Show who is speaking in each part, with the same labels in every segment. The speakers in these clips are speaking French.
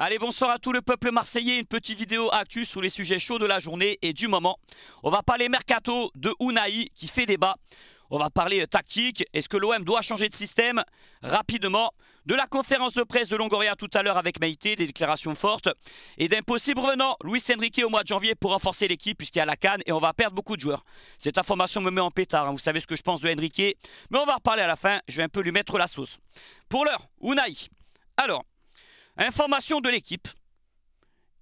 Speaker 1: Allez, bonsoir à tout le peuple marseillais. Une petite vidéo actu sur les sujets chauds de la journée et du moment. On va parler mercato de Unai qui fait débat. On va parler tactique. Est-ce que l'OM doit changer de système rapidement De la conférence de presse de Longoria tout à l'heure avec Maïté, des déclarations fortes. Et d'impossible possible revenant, Luis Enrique au mois de janvier pour renforcer l'équipe puisqu'il y a la canne et on va perdre beaucoup de joueurs. Cette information me met en pétard. Hein. Vous savez ce que je pense de Enrique. Mais on va en reparler à la fin. Je vais un peu lui mettre la sauce. Pour l'heure, Unai. Alors, Information de l'équipe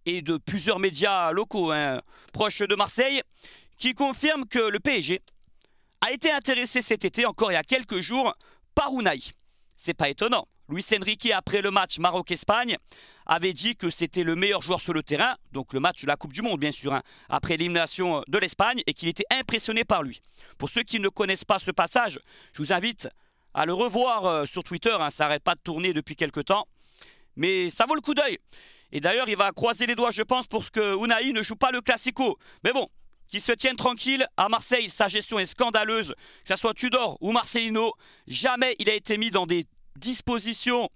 Speaker 1: et de plusieurs médias locaux hein, proches de Marseille qui confirment que le PSG a été intéressé cet été, encore il y a quelques jours, par Unai. C'est pas étonnant. Luis Enrique, après le match Maroc-Espagne, avait dit que c'était le meilleur joueur sur le terrain, donc le match de la Coupe du Monde, bien sûr, hein, après l'élimination de l'Espagne, et qu'il était impressionné par lui. Pour ceux qui ne connaissent pas ce passage, je vous invite à le revoir euh, sur Twitter, hein, ça n'arrête pas de tourner depuis quelques temps. Mais ça vaut le coup d'œil. Et d'ailleurs, il va croiser les doigts, je pense, pour ce que Unai ne joue pas le Classico. Mais bon, qu'il se tienne tranquille. À Marseille, sa gestion est scandaleuse. Que ce soit Tudor ou Marcelino, jamais il a été mis dans des dispositions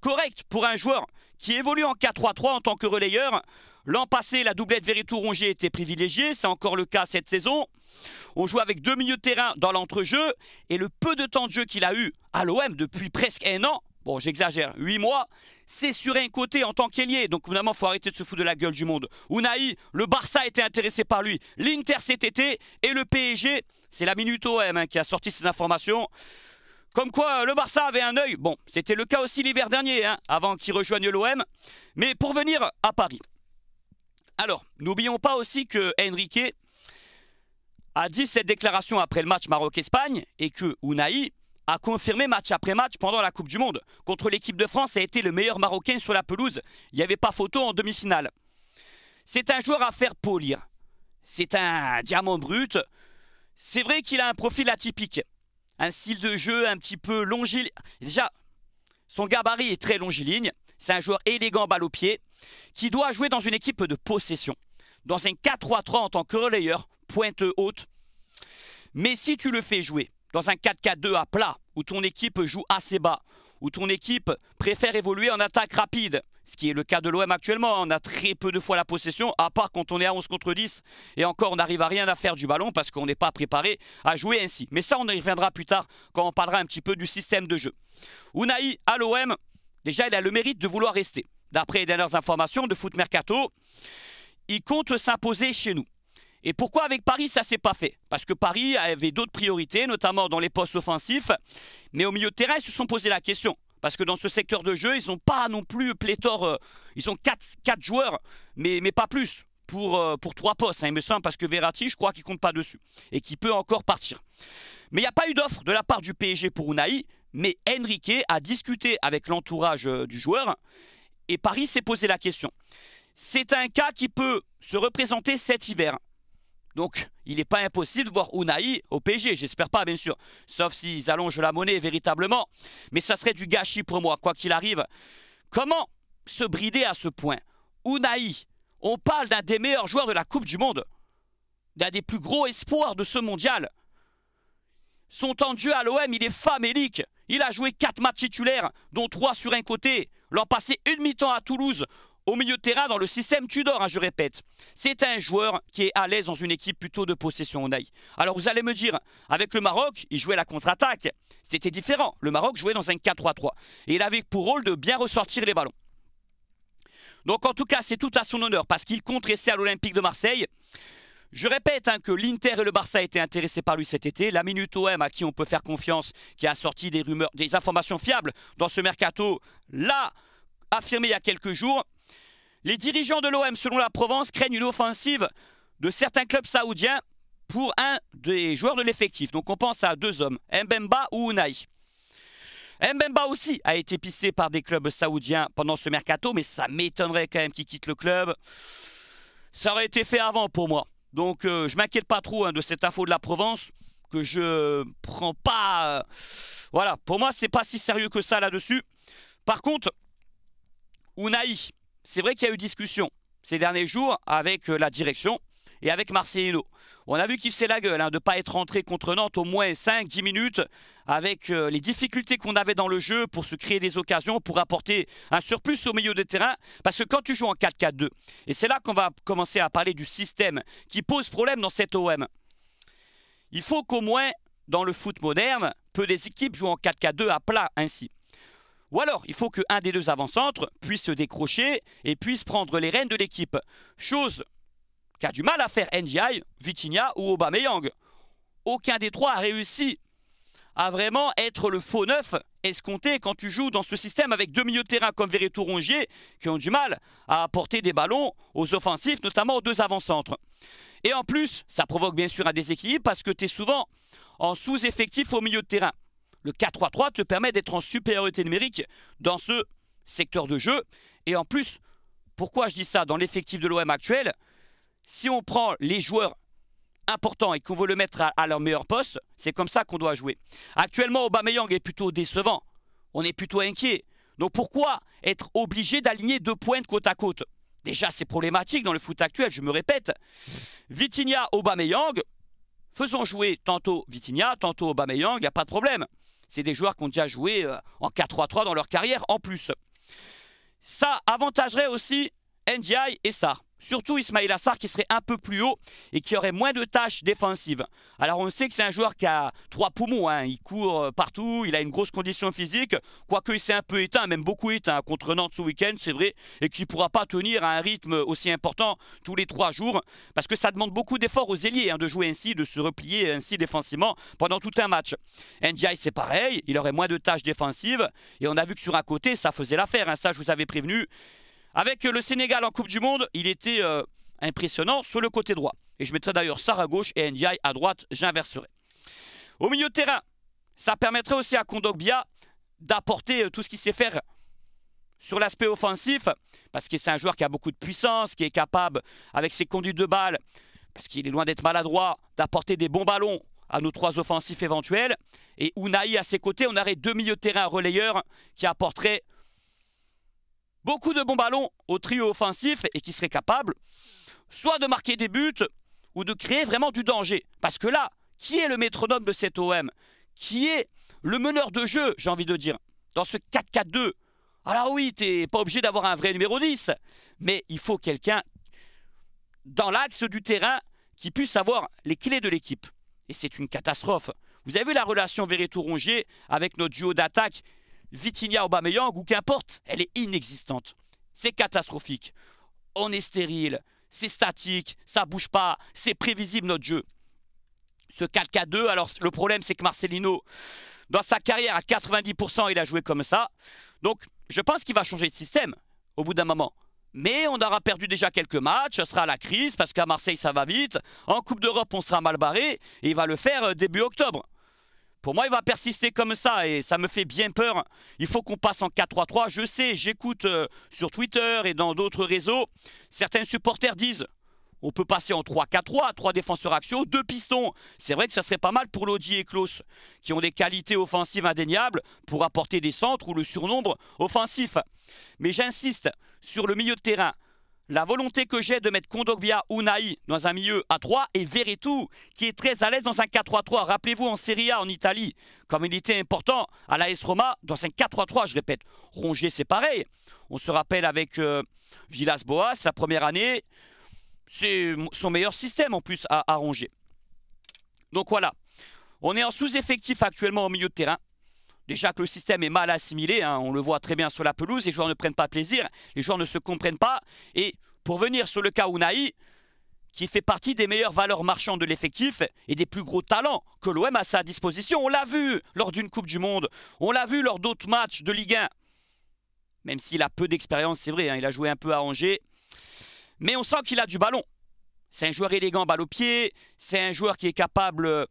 Speaker 1: correctes pour un joueur qui évolue en 4-3-3 en tant que relayeur. L'an passé, la doublette Veretout-Rongier était privilégiée, c'est encore le cas cette saison. On joue avec deux milieux de terrain dans l'entrejeu et le peu de temps de jeu qu'il a eu à l'OM depuis presque un an bon j'exagère, 8 mois, c'est sur un côté en tant qu'ailier. Donc évidemment, il faut arrêter de se foutre de la gueule du monde. Unai, le Barça était intéressé par lui, l'Inter cet été, et le PSG, c'est la Minute OM hein, qui a sorti ces informations. Comme quoi, euh, le Barça avait un œil. Bon, c'était le cas aussi l'hiver dernier, hein, avant qu'il rejoigne l'OM. Mais pour venir à Paris. Alors, n'oublions pas aussi que Enrique a dit cette déclaration après le match Maroc-Espagne et que Unai, a confirmé match après match pendant la Coupe du Monde. Contre l'équipe de France, a été le meilleur Marocain sur la pelouse. Il n'y avait pas photo en demi-finale. C'est un joueur à faire polir. C'est un diamant brut. C'est vrai qu'il a un profil atypique. Un style de jeu un petit peu longiligne. Déjà, son gabarit est très longiligne. C'est un joueur élégant balle au pied qui doit jouer dans une équipe de possession. Dans un 4-3-3 en tant que relayeur, pointe haute. Mais si tu le fais jouer dans un 4-4-2 à plat, où ton équipe joue assez bas, où ton équipe préfère évoluer en attaque rapide, ce qui est le cas de l'OM actuellement, on a très peu de fois la possession, à part quand on est à 11 contre 10, et encore on n'arrive à rien à faire du ballon parce qu'on n'est pas préparé à jouer ainsi. Mais ça on y reviendra plus tard quand on parlera un petit peu du système de jeu. Unai à l'OM, déjà il a le mérite de vouloir rester. D'après les dernières informations de Foot Mercato, il compte s'imposer chez nous. Et pourquoi avec Paris ça s'est pas fait Parce que Paris avait d'autres priorités, notamment dans les postes offensifs, mais au milieu de terrain, ils se sont posé la question. Parce que dans ce secteur de jeu, ils n'ont pas non plus pléthore, euh, ils ont 4, joueurs, mais, pas plus pour, euh, pour trois postes, hein. il me semble, parce que Verratti, je crois qu'il compte pas dessus et qu'il peut encore partir. Mais il n'y a pas eu d'offre de la part du PSG pour Unai, mais Enrique a discuté avec l'entourage euh, du joueur et Paris s'est posé la question. C'est un cas qui peut se représenter cet hiver. Donc, il n'est pas impossible de voir Unai au PSG, j'espère pas, bien sûr. Sauf s'ils allongent la monnaie véritablement. Mais ça serait du gâchis pour moi, quoi qu'il arrive. Comment se brider à ce point Unai, on parle d'un des meilleurs joueurs de la Coupe du Monde, d'un des plus gros espoirs de ce mondial. Son temps de jeu à l'OM, il est famélique. Il a joué 4 matchs titulaires, dont 3 sur un côté. L'an passé, une mi-temps à Toulouse, au milieu de terrain dans le système Tudor, hein, je répète. C'est un joueur qui est à l'aise dans une équipe plutôt de possession Alors vous allez me dire, avec le Maroc, il jouait la contre-attaque. C'était différent. Le Maroc jouait dans un 4-3-3. Et il avait pour rôle de bien ressortir les ballons. Donc en tout cas, c'est tout à son honneur parce qu'il compte à l'Olympique de Marseille. Je répète hein, que l'Inter et le Barça étaient intéressés par lui cet été. La Minute OM, à qui on peut faire confiance, qui a sorti des rumeurs, des informations fiables dans ce mercato, l'a affirmé il y a quelques jours. Les dirigeants de l'OM, selon la Provence, craignent une offensive de certains clubs saoudiens pour un des joueurs de l'effectif. Donc on pense à deux hommes, Mbemba ou Unai. Mbemba aussi a été pisté par des clubs saoudiens pendant ce mercato, mais ça m'étonnerait quand même qu'il quitte le club. Ça aurait été fait avant pour moi. Donc je euh, je m'inquiète pas trop hein, de cette info de la Provence que je prends pas. Euh, voilà, pour moi c'est pas si sérieux que ça là-dessus. Par contre, Unai, c'est vrai qu'il y a eu discussion ces derniers jours avec euh, la direction et avec Marcelino. On a vu qu'il s'est la gueule hein, de ne pas être rentré contre Nantes au moins 5-10 minutes avec euh, les difficultés qu'on avait dans le jeu pour se créer des occasions, pour apporter un surplus au milieu de terrain. Parce que quand tu joues en 4-4-2, et c'est là qu'on va commencer à parler du système qui pose problème dans cette OM. Il faut qu'au moins, dans le foot moderne, peu des équipes jouent en 4-4-2 à plat ainsi. Ou alors, il faut qu'un des deux avant-centres puisse se décrocher et puisse prendre les rênes de l'équipe. Chose qu'a du mal à faire NDI, Vitinha ou Aubameyang. Aucun des trois a réussi à vraiment être le faux neuf escompté quand tu joues dans ce système avec deux milieux de terrain comme Veretout Rongier qui ont du mal à apporter des ballons aux offensifs, notamment aux deux avant-centres. Et en plus, ça provoque bien sûr un déséquilibre parce que tu es souvent en sous-effectif au milieu de terrain. Le 4-3-3 te permet d'être en supériorité numérique dans ce secteur de jeu. Et en plus, pourquoi je dis ça Dans l'effectif de l'OM actuel, si on prend les joueurs importants et qu'on veut le mettre à, leur meilleur poste, c'est comme ça qu'on doit jouer. Actuellement, Aubameyang est plutôt décevant. On est plutôt inquiet. Donc pourquoi être obligé d'aligner deux pointes côte à côte Déjà, c'est problématique dans le foot actuel, je me répète. Vitinha, Aubameyang, faisons jouer tantôt Vitinha, tantôt Aubameyang, il n'y a pas de problème. C'est des joueurs qui ont déjà joué euh, en 4-3-3 dans leur carrière en plus. Ça avantagerait aussi Ndiaye et Sar. Surtout Ismail Assar qui serait un peu plus haut et qui aurait moins de tâches défensives. Alors on sait que c'est un joueur qui a trois poumons, hein. il court euh, partout, il a une grosse condition physique, quoique il s'est un peu éteint, même beaucoup éteint contre Nantes ce week-end, c'est vrai, et qui ne pourra pas tenir à un rythme aussi important tous les trois jours, parce que ça demande beaucoup d'efforts aux ailiers hein, de jouer ainsi, de se replier ainsi défensivement pendant tout un match. Ndiaye c'est pareil, il aurait moins de tâches défensives, et on a vu que sur un côté ça faisait l'affaire, hein. ça je vous avais prévenu, avec euh, le Sénégal en Coupe du Monde, il était euh, impressionnant sur le côté droit. Et je mettrai d'ailleurs Sarr à gauche et Ndiaye à droite, j'inverserai. Au milieu de terrain, ça permettrait aussi à Kondogbia d'apporter euh, tout ce qu'il sait faire sur l'aspect offensif, parce que c'est un joueur qui a beaucoup de puissance, qui est capable, avec ses conduites de balle, parce qu'il est loin d'être maladroit, d'apporter des bons ballons à nos trois offensifs éventuels. Et Unai à ses côtés, on aurait deux milieux de terrain relayeurs qui apporteraient beaucoup de bons ballons au trio offensif et qui serait capable soit de marquer des buts ou de créer vraiment du danger. Parce que là, qui est le métronome de cet OM Qui est le meneur de jeu, j'ai envie de dire, dans ce 4-4-2 Alors oui, tu n'es pas obligé d'avoir un vrai numéro 10, mais il faut quelqu'un dans l'axe du terrain qui puisse avoir les clés de l'équipe. Et c'est une catastrophe. Vous avez vu la relation Verretou-Rongier avec notre duo d'attaque Vitinha Aubameyang ou qu'importe, elle est inexistante. C'est catastrophique. On est stérile, c'est statique, ça bouge pas, c'est prévisible notre jeu. Ce 4 4 2 alors le problème c'est que Marcelino, dans sa carrière à 90%, il a joué comme ça. Donc je pense qu'il va changer de système au bout d'un moment. Mais on aura perdu déjà quelques matchs, ce sera la crise parce qu'à Marseille ça va vite. En Coupe d'Europe on sera mal barré et il va le faire euh, début octobre. Pour moi, il va persister comme ça et ça me fait bien peur. Il faut qu'on passe en 4-3-3. Je sais, j'écoute euh, sur Twitter et dans d'autres réseaux, certains supporters disent on peut passer en 3-4-3, 3 défenseurs axiaux, 2 pistons. C'est vrai que ça serait pas mal pour Lodi et Klaus, qui ont des qualités offensives indéniables pour apporter des centres ou le surnombre offensif. Mais j'insiste sur le milieu de terrain. La volonté que j'ai de mettre Kondogbia ou dans un milieu à 3 et Veretout, qui est très à l'aise dans un 4-3-3. Rappelez-vous en Serie A en Italie, comme il était important à la Roma dans un 4-3-3, je répète. Rongier, c'est pareil. On se rappelle avec euh, Villas-Boas, la première année, c'est son meilleur système en plus à, à Donc voilà, on est en sous-effectif actuellement au milieu de terrain. Déjà que le système est mal assimilé, hein, on le voit très bien sur la pelouse, les joueurs ne prennent pas plaisir, les joueurs ne se comprennent pas. Et pour venir sur le cas Ounaï, qui fait partie des meilleures valeurs marchandes de l'effectif et des plus gros talents que l'OM a à sa disposition. On l'a vu lors d'une Coupe du Monde, on l'a vu lors d'autres matchs de Ligue 1. Même s'il a peu d'expérience, c'est vrai, hein, il a joué un peu à Angers. Mais on sent qu'il a du ballon. C'est un joueur élégant balle au pied, c'est un joueur qui est capable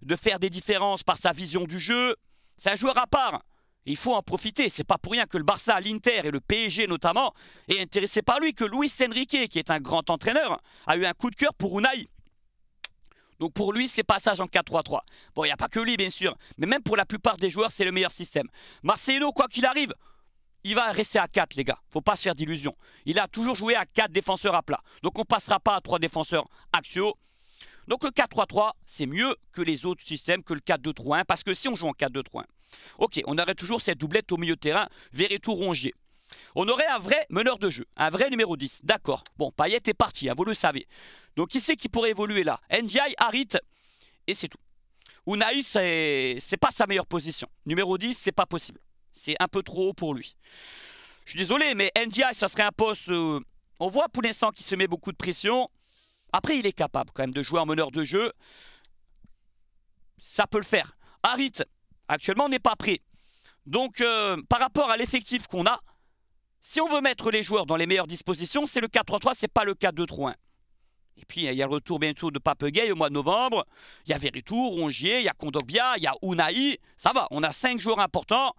Speaker 1: de faire des différences par sa vision du jeu. C'est un joueur à part. Il faut en profiter. C'est pas pour rien que le Barça, l'Inter et le PSG notamment est intéressé par lui, que Luis Enrique, qui est un grand entraîneur, a eu un coup de cœur pour Unai. Donc pour lui, c'est passage en 4-3-3. Bon, il n'y a pas que lui, bien sûr. Mais même pour la plupart des joueurs, c'est le meilleur système. Marcelo, quoi qu'il arrive, il va rester à 4, les gars. faut pas se faire d'illusions. Il a toujours joué à 4 défenseurs à plat. Donc on passera pas à 3 défenseurs axiaux. Donc le 4-3-3, c'est mieux que les autres systèmes, que le 4-2-3-1, parce que si on joue en 4-2-3-1, ok, on aurait toujours cette doublette au milieu de terrain, tout rongier On aurait un vrai meneur de jeu, un vrai numéro 10, d'accord. Bon, Payet est parti, hein, vous le savez. Donc qui c'est qui pourrait évoluer là Ndiaye, Harit, et c'est tout. Unai, c'est pas sa meilleure position. Numéro 10, c'est pas possible. C'est un peu trop haut pour lui. Je suis désolé, mais Ndiaye, ça serait un poste... Euh, on voit pour l'instant qu'il se met beaucoup de pression. Après, il est capable quand même de jouer en meneur de jeu. Ça peut le faire. Harit, actuellement, n'est pas prêt. Donc, euh, par rapport à l'effectif qu'on a, si on veut mettre les joueurs dans les meilleures dispositions, c'est le 4-3-3, c'est pas le 4-2-3-1. Et puis, il y a le retour bientôt de Pape Gay au mois de novembre. Il y a Veritour, Rongier, il y a Kondogbia, il y a Unai. Ça va, on a cinq joueurs importants,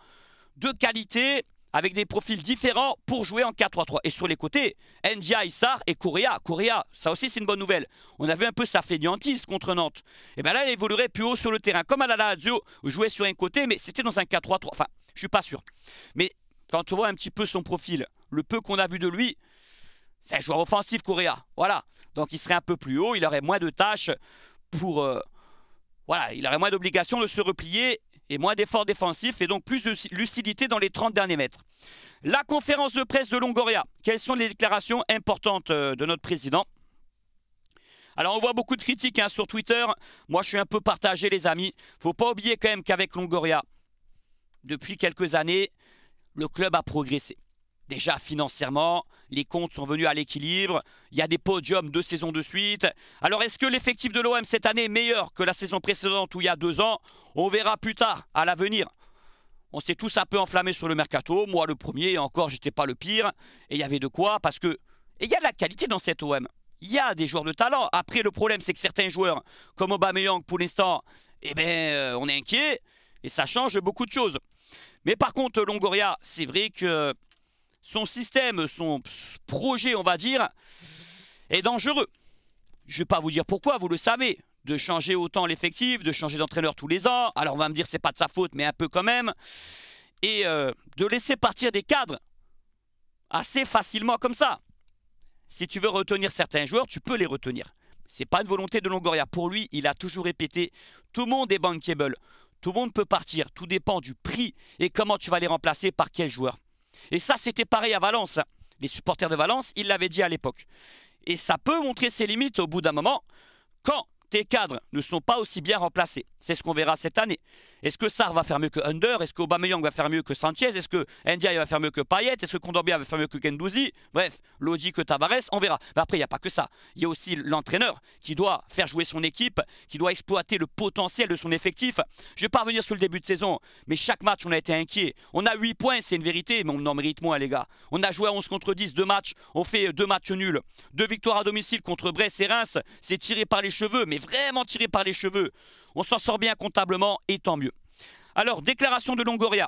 Speaker 1: de qualité, avec des profils différents pour jouer en 4-3-3. Et sur les côtés, Ndia, Issar et Correa. Correa, ça aussi c'est une bonne nouvelle. On a vu un peu sa fainéantise contre Nantes. Et bien là, elle évoluerait plus haut sur le terrain. Comme à la Lazio, jouait sur un côté, mais c'était dans un 4-3-3. Enfin, je suis pas sûr. Mais quand on voit un petit peu son profil, le peu qu'on a vu de lui, c'est un joueur offensif, Correa. Voilà. Donc il serait un peu plus haut, il aurait moins de tâches pour... Euh, voilà, il aurait moins d'obligations de se replier et moins d'efforts défensifs et donc plus de lucidité dans les 30 derniers mètres. La conférence de presse de Longoria. Quelles sont les déclarations importantes euh, de notre président alors on voit beaucoup de critiques hein, sur Twitter. Moi je suis un peu partagé les amis. Faut pas oublier quand même qu'avec Longoria, depuis quelques années, le club a progressé. Déjà financièrement, les comptes sont venus à l'équilibre, il y a des podiums deux saisons de suite. Alors est-ce que l'effectif de l'OM cette année est meilleur que la saison précédente ou il y a deux ans On verra plus tard, à l'avenir. On s'est tous un peu enflammés sur le mercato, moi le premier, et encore j'étais pas le pire. Et il y avait de quoi, parce que... il y a de la qualité dans cette OM. Il y a des joueurs de talent. Après le problème c'est que certains joueurs, comme Aubameyang pour l'instant, eh ben euh, on est inquiet. Et ça change beaucoup de choses. Mais par contre Longoria, c'est vrai que son système, son projet, on va dire, est dangereux. Je ne vais pas vous dire pourquoi, vous le savez, de changer autant l'effectif, de changer d'entraîneur tous les ans. Alors on va me dire c'est pas de sa faute, mais un peu quand même. Et euh, de laisser partir des cadres assez facilement comme ça. Si tu veux retenir certains joueurs, tu peux les retenir. C'est pas une volonté de Longoria. Pour lui, il a toujours répété tout le monde est bankable. Tout le monde peut partir. Tout dépend du prix et comment tu vas les remplacer par quel joueur. Et ça, c'était pareil à Valence. Les supporters de Valence, ils l'avaient dit à l'époque. Et ça peut montrer ses limites au bout d'un moment quand tes cadres ne sont pas aussi bien remplacés. C'est ce qu'on verra cette année. Est-ce que Sar va faire mieux que Under Est-ce que va faire mieux que Sanchez Est-ce que Ndiaye va faire mieux que Payet Est-ce que Kondombia va faire mieux que Gendouzi Bref, Lodi que Tavares, on verra. Mais après, il n'y a pas que ça. Il y a aussi l'entraîneur qui doit faire jouer son équipe, qui doit exploiter le potentiel de son effectif. Je ne vais pas revenir sur le début de saison, mais chaque match, on a été inquiet. On a 8 points, c'est une vérité, mais on en mérite moins, les gars. On a joué à 11 contre 10, deux matchs, on fait deux matchs nuls. Deux victoires à domicile contre Brest et Reims, c'est tiré par les cheveux, mais vraiment tiré par les cheveux. On s'en sort bien comptablement et tant mieux. Alors, déclaration de Longoria.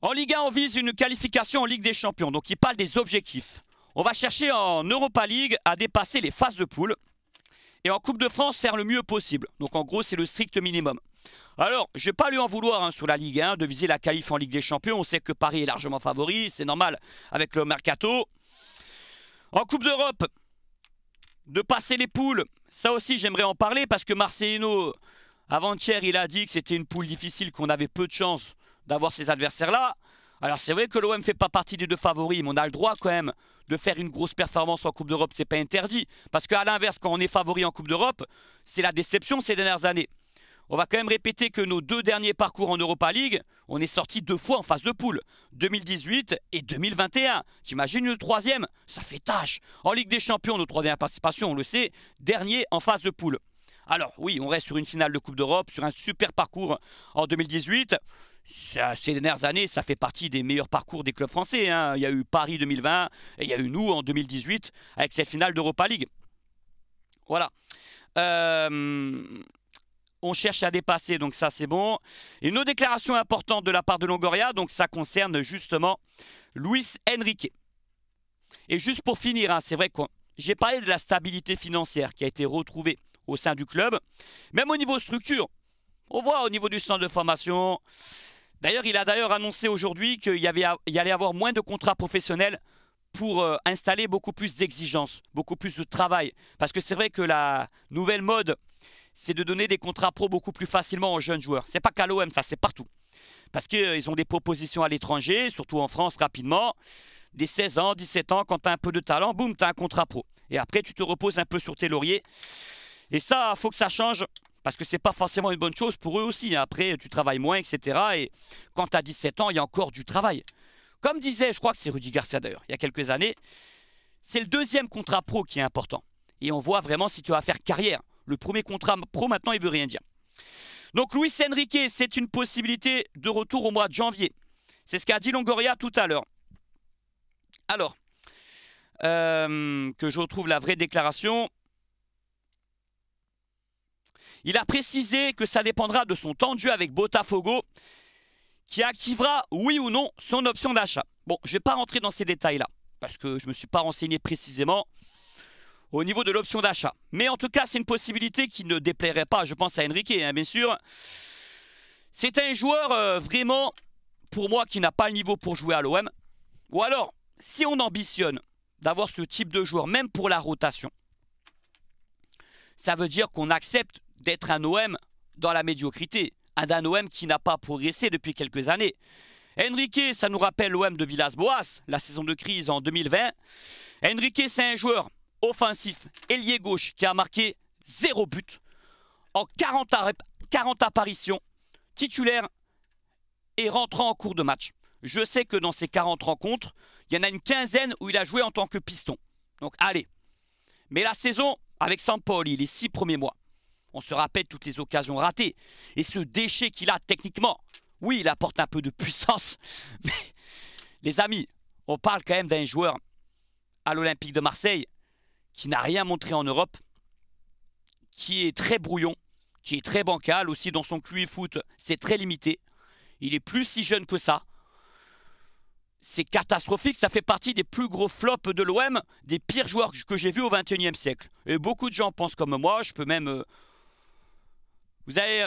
Speaker 1: En Ligue 1, on vise une qualification en Ligue des Champions. Donc, il parle des objectifs. On va chercher en Europa League à dépasser les phases de poules. Et en Coupe de France, faire le mieux possible. Donc, en gros, c'est le strict minimum. Alors, je ne vais pas lui en vouloir hein, sur la Ligue 1 de viser la qualif en Ligue des Champions. On sait que Paris est largement favori, c'est normal avec le Mercato. En Coupe d'Europe, de passer les poules, ça aussi, j'aimerais en parler parce que Marcelino, avant-hier, il a dit que c'était une poule difficile, qu'on avait peu de chance d'avoir ces adversaires-là. Alors c'est vrai que l'OM ne fait pas partie des deux favoris, mais on a le droit quand même de faire une grosse performance en Coupe d'Europe, c'est pas interdit. Parce qu'à l'inverse, quand on est favori en Coupe d'Europe, c'est la déception ces dernières années. On va quand même répéter que nos deux derniers parcours en Europa League, on est sorti deux fois en phase de poule, 2018 et 2021. T'imagines le troisième Ça fait tâche. En Ligue des Champions, nos trois dernières participations, on le sait, dernier en phase de poule. Alors oui, on reste sur une finale de Coupe d'Europe, sur un super parcours en 2018. ces dernières années, ça fait partie des meilleurs parcours des clubs français. Hein. Il y a eu Paris 2020 et il y a eu nous en 2018 avec cette finale d'Europa League. Voilà. Euh, on cherche à dépasser, donc ça c'est bon. Une autre déclaration importante de la part de Longoria, donc ça concerne justement Luis Enrique. Et juste pour finir, hein, c'est vrai que j'ai parlé de la stabilité financière qui a été retrouvée au sein du club, même au niveau structure. On voit au niveau du centre de formation. D'ailleurs, il a d'ailleurs annoncé aujourd'hui qu'il y, avait, y allait avoir moins de contrats professionnels pour euh, installer beaucoup plus d'exigences, beaucoup plus de travail. Parce que c'est vrai que la nouvelle mode c'est de donner des contrats pro beaucoup plus facilement aux jeunes joueurs. C'est pas qu'à l'OM, ça, c'est partout. Parce qu'ils euh, ont des propositions à l'étranger, surtout en France rapidement. Des 16 ans, 17 ans, quand tu as un peu de talent, boum, tu as un contrat pro. Et après, tu te reposes un peu sur tes lauriers. Et ça, faut que ça change parce que ce n'est pas forcément une bonne chose pour eux aussi. Après, tu travailles moins, etc. Et quand tu as 17 ans, il y a encore du travail. Comme disait, je crois que c'est Rudy Garcia d'ailleurs, il y a quelques années, c'est le deuxième contrat pro qui est important. Et on voit vraiment si tu vas faire carrière. Le premier contrat pro maintenant, il veut rien dire. Donc Luis Enrique, c'est une possibilité de retour au mois de janvier. C'est ce qu'a dit Longoria tout à l'heure. Alors, euh, que je retrouve la vraie déclaration. Il a précisé que ça dépendra de son tendu avec Botafogo, qui activera, oui ou non, son option d'achat. Bon, je ne vais pas rentrer dans ces détails-là, parce que je ne me suis pas renseigné précisément au niveau de l'option d'achat. Mais en tout cas, c'est une possibilité qui ne déplairait pas, je pense, à Enrique, hein, bien sûr. C'est un joueur euh, vraiment, pour moi, qui n'a pas le niveau pour jouer à l'OM. Ou alors, si on ambitionne d'avoir ce type de joueur, même pour la rotation, ça veut dire qu'on accepte d'être un OM dans la médiocrité. Un OM qui n'a pas progressé depuis quelques années. Enrique, ça nous rappelle l'OM de Villas-Boas, la saison de crise en 2020. Enrique, c'est un joueur offensif, ailier gauche, qui a marqué zéro but en 40, apparitions, titulaire et rentrant en cours de match. Je sais que dans ces 40 rencontres, il y en a une quinzaine où il a joué en tant que piston. Donc allez. Mais la saison, avec Saint-Paul, il est six premiers mois, on se rappelle toutes les occasions ratées. Et ce déchet qu'il a techniquement, oui, il apporte un peu de puissance. Mais les amis, on parle quand même d'un joueur à l'Olympique de Marseille qui n'a rien montré en Europe, qui est très brouillon, qui est très bancal aussi dans son QI foot, c'est très limité. Il est plus si jeune que ça. C'est catastrophique, ça fait partie des plus gros flops de l'OM, des pires joueurs que j'ai vus au XXIe siècle. Et beaucoup de gens pensent comme moi, je peux même... Euh, vous avez...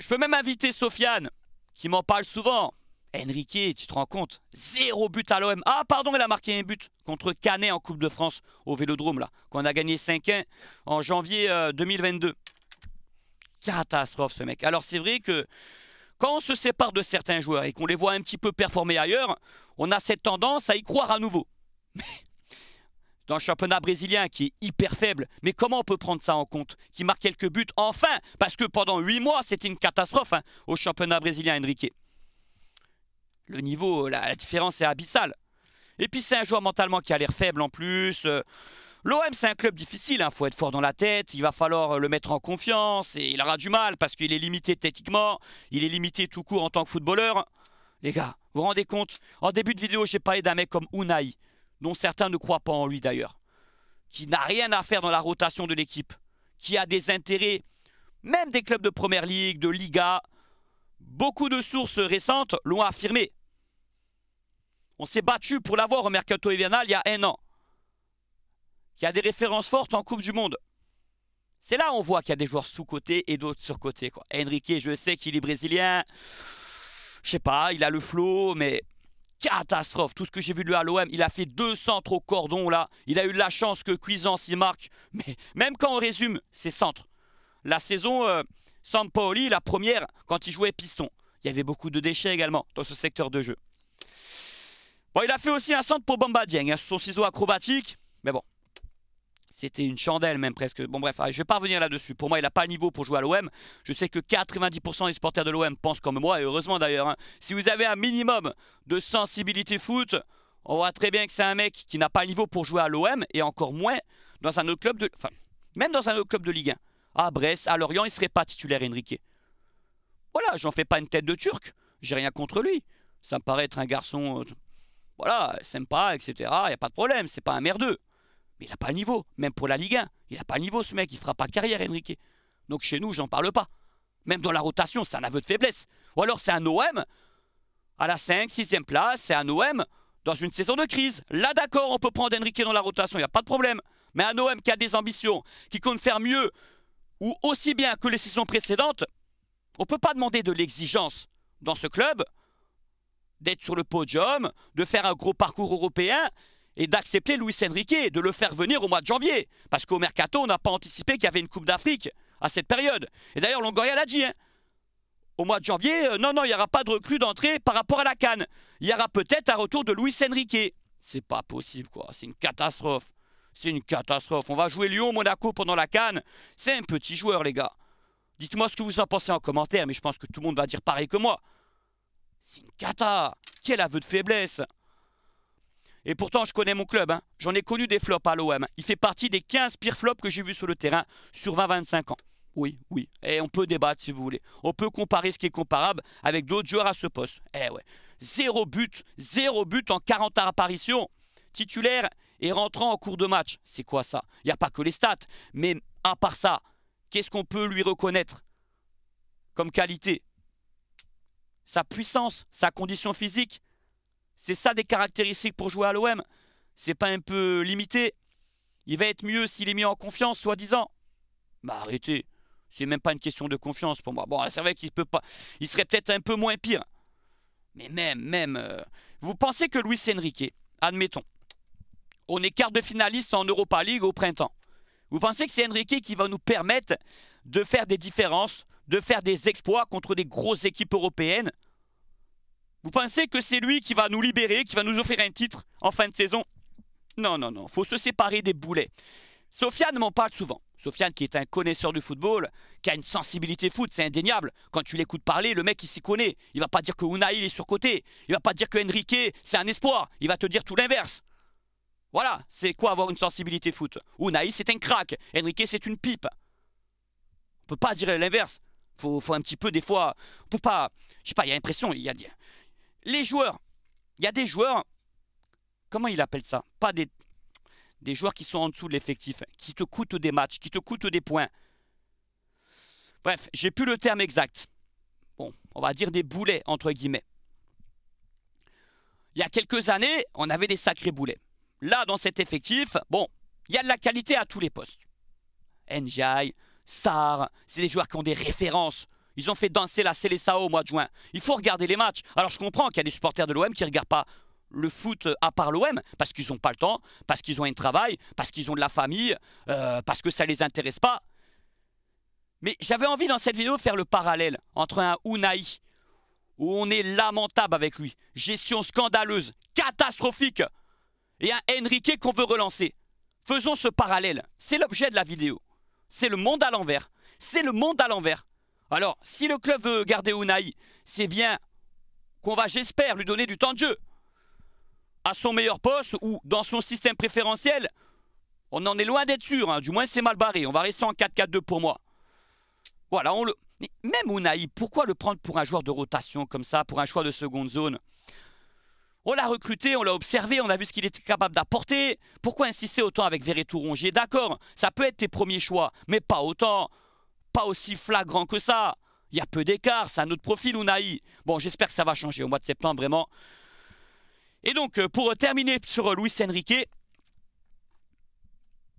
Speaker 1: Je peux même inviter Sofiane, qui m'en parle souvent, Enrique, tu te rends compte Zéro but à l'OM. Ah, pardon, il a marqué un but contre Canet en Coupe de France au Vélodrome, là, qu'on a gagné 5-1 en janvier 2022. Euh, catastrophe, ce mec. Alors, c'est vrai que quand on se sépare de certains joueurs et qu'on les voit un petit peu performer ailleurs, on a cette tendance à y croire à nouveau. Mais dans le championnat brésilien qui est hyper faible. Mais comment on peut prendre ça en compte Qui marque quelques buts enfin Parce que pendant 8 mois, c'était une catastrophe hein, au championnat brésilien, Enrique le niveau, la, différence est abyssale. Et puis c'est un joueur mentalement qui a l'air faible en plus. Euh, L'OM c'est un club difficile, il hein. faut être fort dans la tête, il va falloir euh, le mettre en confiance et il aura du mal parce qu'il est limité techniquement, il est limité tout court en tant que footballeur. Les gars, vous vous rendez compte En début de vidéo j'ai parlé d'un mec comme Unai, dont certains ne croient pas en lui d'ailleurs, qui n'a rien à faire dans la rotation de l'équipe, qui a des intérêts, même des clubs de Première Ligue, de Liga. Beaucoup de sources récentes l'ont affirmé. On s'est battu pour l'avoir au mercato hivernal il y a un an. Il y a des références fortes en Coupe du Monde. C'est là on voit qu'il y a des joueurs sous-côté et d'autres sur-côté. Enrique, je sais qu'il est brésilien. Je sais pas, il a le flow, mais catastrophe. Tout ce que j'ai vu de lui à l'OM, il a fait deux centres au cordon là. Il a eu la chance que Cuisance y marque. Mais même quand on résume ses centres, la saison San euh, Sampaoli, la première, quand il jouait piston, il y avait beaucoup de déchets également dans ce secteur de jeu. Bon, il a fait aussi un centre pour Bamba Dieng, hein, son ciseau acrobatique. Mais bon, c'était une chandelle même presque. Bon bref, je vais pas revenir là-dessus. Pour moi, il n'a pas le niveau pour jouer à l'OM. Je sais que 90% des supporters de l'OM pensent comme moi, et heureusement d'ailleurs. Hein. Si vous avez un minimum de sensibilité foot, on voit très bien que c'est un mec qui n'a pas le niveau pour jouer à l'OM, et encore moins dans un autre club de... Enfin, même dans un autre club de Ligue 1. À ah, Brest, à Lorient, il serait pas titulaire Enrique. Voilà, j'en fais pas une tête de turc. J'ai rien contre lui. Ça me paraît être un garçon... Euh, voilà, sympa, etc. Il n'y a pas de problème, c'est pas un merdeux. Mais il n'a pas le niveau, même pour la Ligue 1. Il n'a pas le niveau, ce mec, il fera pas carrière, Enrique. Donc chez nous, j'en parle pas. Même dans la rotation, c'est un aveu de faiblesse. Ou alors c'est un OM à la 5, 6e place, c'est un OM dans une saison de crise. Là, d'accord, on peut prendre Enrique dans la rotation, il n'y a pas de problème. Mais un OM qui a des ambitions, qui compte faire mieux ou aussi bien que les saisons précédentes, on ne peut pas demander de l'exigence dans ce club d'être sur le podium, de faire un gros parcours européen et d'accepter Luis Enrique, de le faire venir au mois de janvier. Parce qu'au mercato, on n'a pas anticipé qu'il y avait une Coupe d'Afrique à cette période. Et d'ailleurs, Longoria l'a dit. Hein. Au mois de janvier, euh, non, non, il n'y aura pas de recrue d'entrée par rapport à la Cannes. Il y aura peut-être un retour de Luis Enrique. C'est pas possible, quoi. C'est une catastrophe. C'est une catastrophe. On va jouer Lyon-Monaco pendant la Cannes. C'est un petit joueur, les gars. Dites-moi ce que vous en pensez en commentaire, mais je pense que tout le monde va dire pareil que moi. C'est une cata Quel aveu de faiblesse Et pourtant, je connais mon club. Hein. J'en ai connu des flops à l'OM. Il fait partie des 15 pires flops que j'ai vus sur le terrain sur 20-25 ans. Oui, oui. Et eh, on peut débattre si vous voulez. On peut comparer ce qui est comparable avec d'autres joueurs à ce poste. Eh ouais. Zéro but, zéro but en 40 apparitions. Titulaire et rentrant en cours de match. C'est quoi ça Il n'y a pas que les stats. Mais à part ça, qu'est-ce qu'on peut lui reconnaître comme qualité sa puissance, sa condition physique. C'est ça des caractéristiques pour jouer à l'OM. C'est pas un peu limité. Il va être mieux s'il est mis en confiance, soi-disant. Bah arrêtez, c'est même pas une question de confiance pour moi. Bon, c'est vrai qu'il peut pas, il serait peut-être un peu moins pire. Mais même, même, euh, vous pensez que Luis Enrique, admettons, on est quart de finaliste en Europa League au printemps. Vous pensez que c'est Enrique qui va nous permettre de faire des différences de faire des exploits contre des grosses équipes européennes. Vous pensez que c'est lui qui va nous libérer, qui va nous offrir un titre en fin de saison Non, non, non, faut se séparer des boulets. Sofiane m'en parle souvent. Sofiane qui est un connaisseur du football, qui a une sensibilité foot, c'est indéniable. Quand tu l'écoutes parler, le mec il s'y connaît. Il va pas dire que Unai il est surcoté. Il va pas dire que Enrique c'est un espoir. Il va te dire tout l'inverse. Voilà, c'est quoi avoir une sensibilité foot Unai c'est un crack. Enrique c'est une pipe. On peut pas dire l'inverse. Faut, faut un petit peu, des fois, pour pas. Je sais pas, il y a l'impression, il y a les joueurs. Il y a des joueurs. Comment il appelle ça Pas des des joueurs qui sont en dessous de l'effectif, hein, qui te coûtent des matchs, qui te coûtent des points. Bref, j'ai plus le terme exact. Bon, on va dire des boulets entre guillemets. Il y a quelques années, on avait des sacrés boulets. Là, dans cet effectif, bon, il y a de la qualité à tous les postes. NGI, Sahar, c'est des joueurs qui ont des références. Ils ont fait danser la Célessao au mois de juin. Il faut regarder les matchs. Alors je comprends qu'il y a des supporters de l'OM qui ne regardent pas le foot euh, à part l'OM parce qu'ils n'ont pas le temps, parce qu'ils ont un travail, parce qu'ils ont de la famille, euh, parce que ça ne les intéresse pas. Mais j'avais envie dans cette vidéo de faire le parallèle entre un Unai où on est lamentable avec lui, gestion scandaleuse, catastrophique, et un Enrique qu'on veut relancer. Faisons ce parallèle. C'est l'objet de la vidéo. C'est le monde à l'envers. C'est le monde à l'envers. Alors, si le club veut garder Unai, c'est bien qu'on va, j'espère, lui donner du temps de jeu. À son meilleur poste ou dans son système préférentiel, on en est loin d'être sûr. Hein. Du moins, c'est mal barré. On va rester en 4-4-2 pour moi. Voilà, on le... Même Unai, pourquoi le prendre pour un joueur de rotation comme ça, pour un choix de seconde zone on l'a recruté, on l'a observé, on a vu ce qu'il était capable d'apporter. Pourquoi insister autant avec Verretou Rongier D'accord, ça peut être tes premiers choix, mais pas autant. Pas aussi flagrant que ça. Il y a peu d'écart, c'est un autre profil, Ounaï. Bon, j'espère que ça va changer au mois de septembre, vraiment. Et donc, euh, pour terminer sur euh, louis Enrique,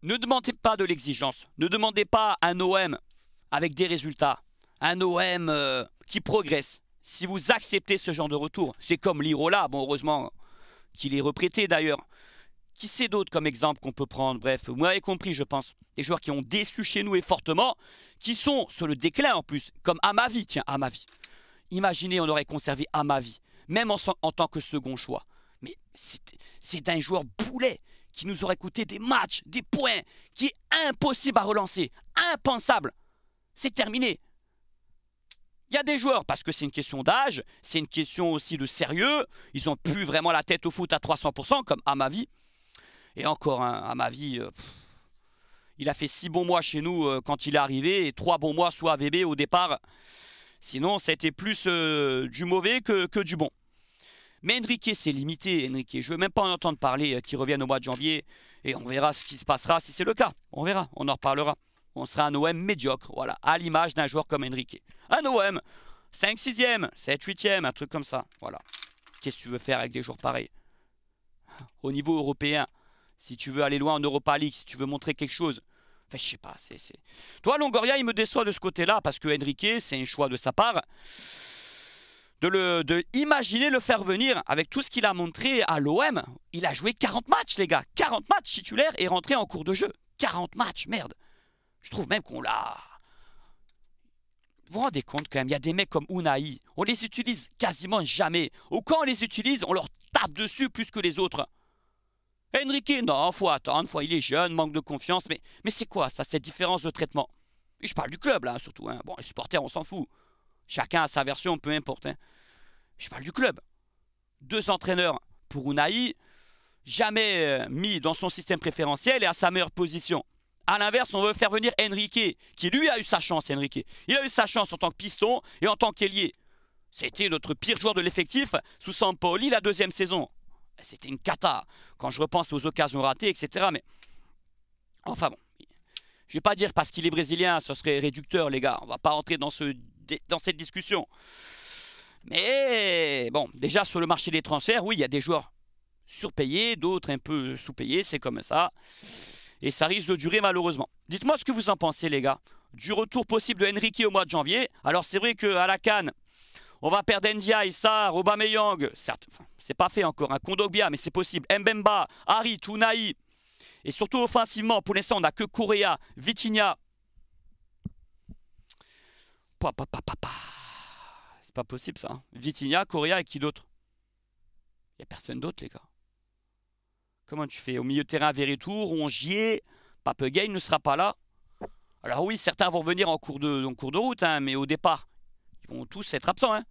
Speaker 1: ne demandez pas de l'exigence. Ne demandez pas un OM avec des résultats. Un OM euh, qui progresse si vous acceptez ce genre de retour. C'est comme l'Irola, bon heureusement qu'il est reprêté d'ailleurs. Qui c'est d'autre comme exemple qu'on peut prendre Bref, vous m'avez compris je pense. Des joueurs qui ont déçu chez nous et fortement, qui sont sur le déclin en plus, comme Amavi, tiens Amavi. Imaginez on aurait conservé Amavi, même en, en tant que second choix. Mais c'est d'un joueur boulet qui nous aurait coûté des matchs, des points, qui est impossible à relancer, impensable. C'est terminé. Il y a des joueurs, parce que c'est une question d'âge, c'est une question aussi de sérieux. Ils ont plus vraiment la tête au foot à 300%, comme à ma vie. Et encore, hein, à ma vie, euh, il a fait 6 bons mois chez nous euh, quand il est arrivé, et 3 bons mois sous AVB au départ. Sinon, c'était plus euh, du mauvais que, du bon. Mais Enrique, c'est limité, Enrique. Je ne veux même pas en entendre parler, qu'il revienne au mois de janvier. Et on verra ce qui se passera, si c'est le cas. On verra, on en reparlera on sera un OM médiocre, voilà, à l'image d'un joueur comme Enrique. Un OM 5 6e, 7 8e, un truc comme ça, voilà. Qu'est-ce que tu veux faire avec des joueurs pareils Au niveau européen, si tu veux aller loin en Europa League, si tu veux montrer quelque chose, enfin je sais pas, c'est... Toi Longoria, il me déçoit de ce côté-là, parce que Enrique, c'est un choix de sa part. De, le, de imaginer le faire venir avec tout ce qu'il a montré à l'OM. Il a joué 40 matchs, les gars. 40 matchs titulaires et rentré en cours de jeu. 40 matchs, merde. Je trouve même qu'on l'a. Vous vous rendez compte quand même, il y a des mecs comme Unai, on les utilise quasiment jamais. Ou quand on les utilise, on leur tape dessus plus que les autres. Enrique, non, faut attendre, fois il est jeune, manque de confiance, mais, mais c'est quoi ça, cette différence de traitement je parle du club là, surtout. Hein. Bon, les supporters, on s'en fout. Chacun a sa version, peu importe. Hein. Je parle du club. Deux entraîneurs pour Unai, jamais euh, mis dans son système préférentiel et à sa meilleure position. A l'inverse, on veut faire venir Enrique, qui lui a eu sa chance, Enrique. Il a eu sa chance en tant que piston et en tant qu'ailier. C'était notre pire joueur de l'effectif sous Sampaoli la deuxième saison. C'était une cata quand je repense aux occasions ratées, etc. Mais enfin bon, je ne vais pas dire parce qu'il est brésilien, ce serait réducteur, les gars. On ne va pas entrer dans, ce, dans cette discussion. Mais bon, déjà sur le marché des transferts, oui, il y a des joueurs surpayés, d'autres un peu sous-payés, c'est comme ça. Et ça risque de durer malheureusement. Dites-moi ce que vous en pensez les gars. Du retour possible de Henrique au mois de janvier. Alors c'est vrai qu'à la Cannes, on va perdre Ndiaye, Sar, Aubameyang. Certes, c'est pas fait encore. un hein. Kondogbia, mais c'est possible. Mbemba, Harry, Tounaï. Et surtout offensivement, pour l'instant, on n'a que Correa, Vitinha. C'est pas possible ça. Hein. Vitinha, Correa et qui d'autre Il n'y a personne d'autre, les gars. Comment tu fais Au milieu de terrain, ou Rongier, Pape Gay ne sera pas là. Alors oui, certains vont venir en cours de, cours de route, hein, mais au départ, ils vont tous être absents. Hein.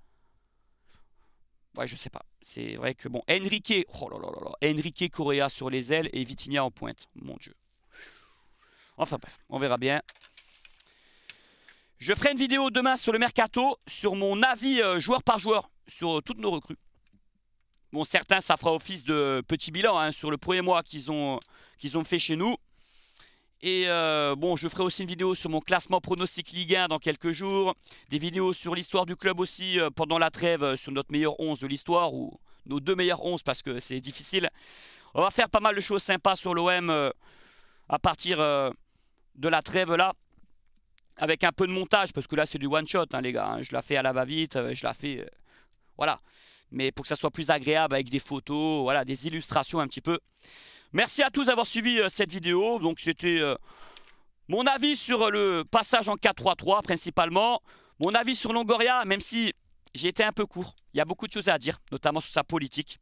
Speaker 1: Ouais, je sais pas. C'est vrai que bon, Enrique, oh là là là Enrique Correa sur les ailes et Vitinha en pointe. Mon Dieu. Enfin bref, on verra bien. Je ferai une vidéo demain sur le mercato, sur mon avis euh, joueur par joueur, sur euh, toutes nos recrues. Bon, certains, ça fera office de petit bilan hein, sur le premier mois qu'ils ont, ont fait chez nous. Et euh, bon, je ferai aussi une vidéo sur mon classement pronostic Ligue 1 dans quelques jours. Des vidéos sur l'histoire du club aussi euh, pendant la trêve euh, sur notre meilleur 11 de l'histoire ou nos deux meilleurs 11 parce que c'est difficile. On va faire pas mal de choses sympas sur l'OM à partir de la trêve là. Avec un peu de montage parce que là c'est du one shot hein, les gars. Hein. Je la fais à la va-vite, je la fais voilà. Mais pour que ça soit plus agréable avec des photos, voilà, des illustrations un petit peu. Merci à tous d'avoir suivi euh, cette vidéo. Donc c'était euh, mon avis sur le passage en 4-3-3 principalement. Mon avis sur Longoria, même si j'ai été un peu court. Il y a beaucoup de choses à dire, notamment sur sa politique.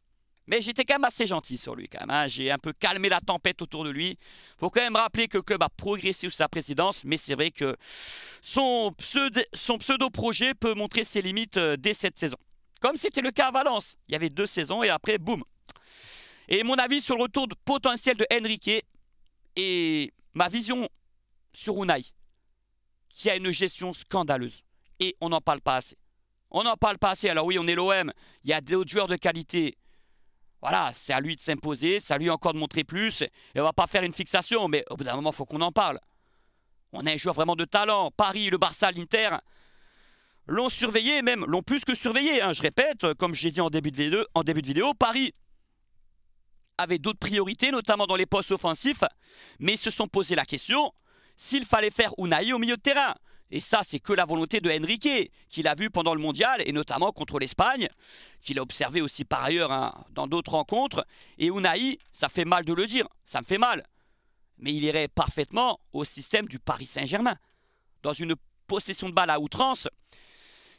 Speaker 1: Mais j'étais quand même assez gentil sur lui quand même. Hein. J'ai un peu calmé la tempête autour de lui. Il Faut quand même rappeler que le club a progressé sous sa présidence, mais c'est vrai que son pseudo-projet peut montrer ses limites euh, dès cette saison. Comme c'était le cas à Valence. Il y avait deux saisons et après, boum. Et mon avis sur le retour potentiel de Henrique et ma vision sur Unai, qui a une gestion scandaleuse. Et on n'en parle pas assez. On n'en parle pas assez. Alors oui, on est l'OM. Il y a d'autres joueurs de qualité. Voilà, c'est à lui de s'imposer, c'est à lui encore de montrer plus. Et on va pas faire une fixation, mais au bout d'un moment, il faut qu'on en parle. On a un joueur vraiment de talent. Paris, le Barça, l'Inter l'ont surveillé, même l'ont plus que surveillé. Hein. Je répète, euh, comme j'ai dit en début, de vidéo, Paris avait d'autres priorités, notamment dans les postes offensifs, mais ils se sont posé la question s'il fallait faire Unai au milieu de terrain. Et ça, c'est que la volonté de Henrique, qu'il a vu pendant le mondial, et notamment contre l'Espagne, qu'il a observé aussi par ailleurs hein, dans d'autres rencontres. Et Unai, ça fait mal de le dire, ça me fait mal. Mais il irait parfaitement au système du Paris Saint-Germain. Dans une possession de balle à outrance,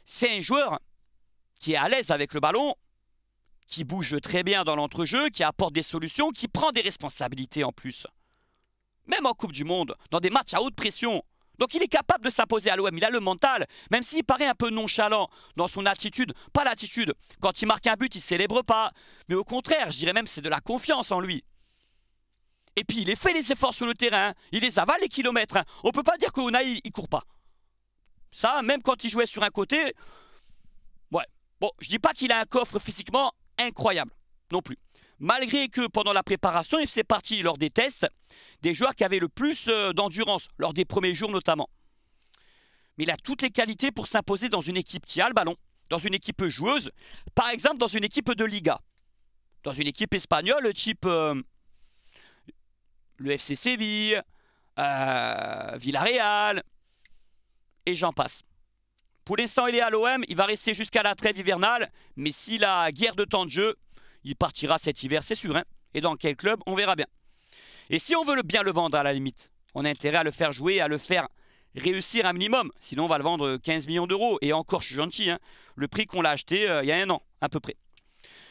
Speaker 1: c'est un joueur qui est à l'aise avec le ballon, qui bouge très bien dans l'entrejeu, qui apporte des solutions, qui prend des responsabilités en plus. Même en Coupe du Monde, dans des matchs à haute pression. Donc il est capable de s'imposer à l'OM, il a le mental, même s'il paraît un peu nonchalant dans son attitude, pas l'attitude. Quand il marque un but, il ne célèbre pas, mais au contraire, je dirais même c'est de la confiance en lui. Et puis il fait les efforts sur le terrain, il les avale les kilomètres. Hein. On peut pas dire Ounaï, il court pas. Ça, même quand il jouait sur un côté, ouais. Bon, je dis pas qu'il a un coffre physiquement incroyable non plus. Malgré que pendant la préparation, il s'est parti lors des tests des joueurs qui avaient le plus euh, d'endurance, lors des premiers jours notamment. Mais il a toutes les qualités pour s'imposer dans une équipe qui a le ballon, dans une équipe joueuse, par exemple dans une équipe de Liga, dans une équipe espagnole type euh, le FC Séville, euh, Villarreal, et j'en passe. Pour l'instant, il est à l'OM, il va rester jusqu'à la trêve hivernale, mais si la guerre de temps de jeu, il partira cet hiver, c'est sûr. Hein. et dans quel club, on verra bien. Et si on veut le bien le vendre à la limite, on a intérêt à le faire jouer, à le faire réussir un minimum. Sinon, on va le vendre 15 millions d'euros. Et encore, je suis gentil, hein, le prix qu'on l'a acheté euh, il y a un an, à peu près.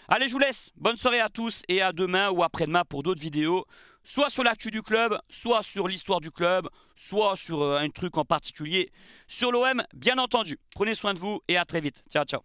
Speaker 1: Allez, je vous laisse. Bonne soirée à tous et à demain ou après-demain pour d'autres vidéos soit sur l'actu du club, soit sur l'histoire du club, soit sur euh, un truc en particulier sur l'OM, bien entendu. Prenez soin de vous et à très vite. Ciao, ciao.